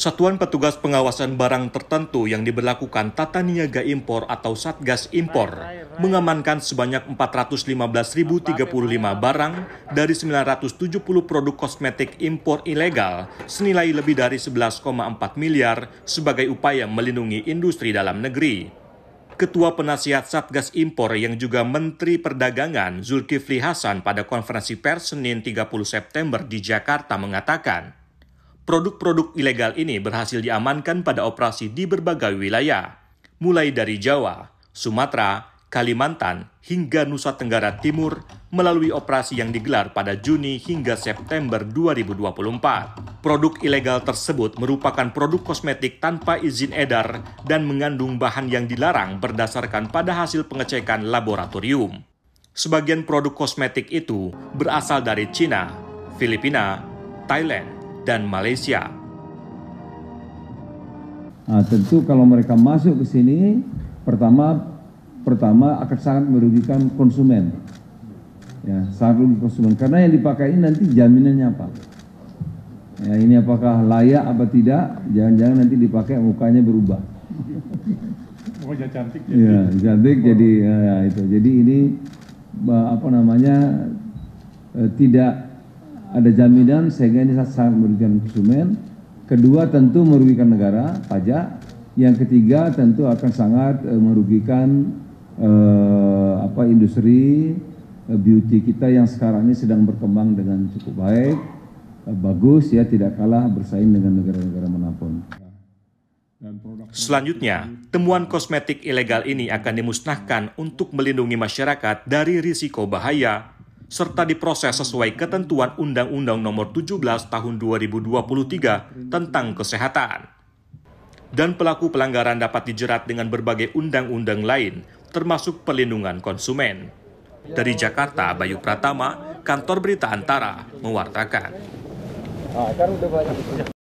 Satuan Petugas Pengawasan Barang Tertentu yang diberlakukan Tata Niaga Impor atau Satgas Impor mengamankan sebanyak 415.035 barang dari 970 produk kosmetik impor ilegal senilai lebih dari 11,4 miliar sebagai upaya melindungi industri dalam negeri. Ketua Penasihat Satgas Impor yang juga Menteri Perdagangan Zulkifli Hasan pada konferensi pers Senin 30 September di Jakarta mengatakan, Produk-produk ilegal ini berhasil diamankan pada operasi di berbagai wilayah, mulai dari Jawa, Sumatera, Kalimantan, hingga Nusa Tenggara Timur melalui operasi yang digelar pada Juni hingga September 2024. Produk ilegal tersebut merupakan produk kosmetik tanpa izin edar dan mengandung bahan yang dilarang berdasarkan pada hasil pengecekan laboratorium. Sebagian produk kosmetik itu berasal dari Cina, Filipina, Thailand, dan Malaysia. Nah, tentu kalau mereka masuk ke sini, pertama pertama akan sangat merugikan konsumen. Ya, sangat merugikan konsumen karena yang dipakai ini nanti jaminannya apa? Ya, ini apakah layak apa tidak? Jangan-jangan nanti dipakai mukanya berubah. Oh, jadi cantik jadi. Ya, cantik jadi ya, ya itu. Jadi ini apa namanya? Eh, tidak ada jaminan sehingga ini sangat merugikan konsumen. Kedua tentu merugikan negara pajak. Yang ketiga tentu akan sangat eh, merugikan eh, apa industri eh, beauty kita yang sekarang ini sedang berkembang dengan cukup baik, eh, bagus ya tidak kalah bersaing dengan negara-negara manapun. Selanjutnya, temuan kosmetik ilegal ini akan dimusnahkan untuk melindungi masyarakat dari risiko bahaya serta diproses sesuai ketentuan Undang-Undang Nomor 17 Tahun 2023 tentang kesehatan. Dan pelaku pelanggaran dapat dijerat dengan berbagai undang-undang lain, termasuk perlindungan konsumen. Dari Jakarta, Bayu Pratama, Kantor Berita Antara, mewartakan. Ah, kan